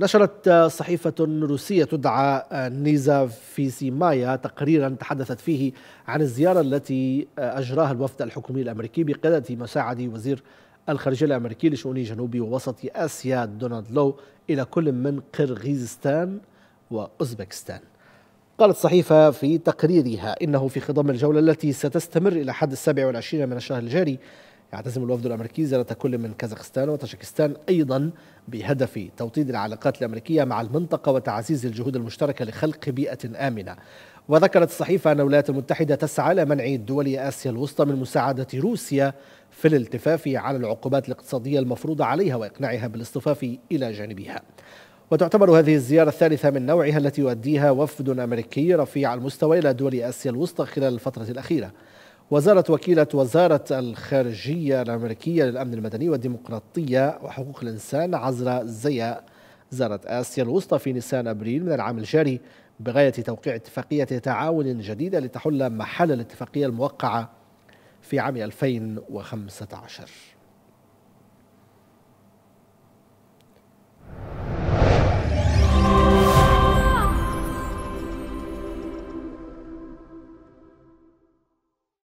نشرت صحيفة روسية تدعى نيزا في مايا تقريرا تحدثت فيه عن الزيارة التي أجراها الوفد الحكومي الأمريكي بقيادة مساعد وزير الخارجية الأمريكي لشؤون جنوب ووسط آسيا دونالد لو إلى كل من قرغيزستان وأوزبكستان قالت الصحيفة في تقريرها إنه في خضم الجولة التي ستستمر إلى حد السابع والعشرين من الشهر الجاري يعتزم الوفد الأمريكي زيارة كل من كازاخستان وطاجكستان أيضا بهدف توطيد العلاقات الأمريكية مع المنطقة وتعزيز الجهود المشتركة لخلق بيئة آمنة وذكرت الصحيفة أن الولايات المتحدة تسعى لمنع دول آسيا الوسطى من مساعدة روسيا في الالتفاف على العقوبات الاقتصادية المفروضة عليها وإقناعها بالاصطفاف إلى جانبها وتعتبر هذه الزيارة الثالثة من نوعها التي يؤديها وفد أمريكي رفيع المستوى إلى دول آسيا الوسطى خلال الفترة الأخيرة وزارة وكيلة وزارة الخارجية الأمريكية للأمن المدني والديمقراطية وحقوق الإنسان عزرا زيا زارت آسيا الوسطى في نيسان أبريل من العام الجاري بغاية توقيع اتفاقية تعاون جديدة لتحل محل الاتفاقية الموقعة في عام 2015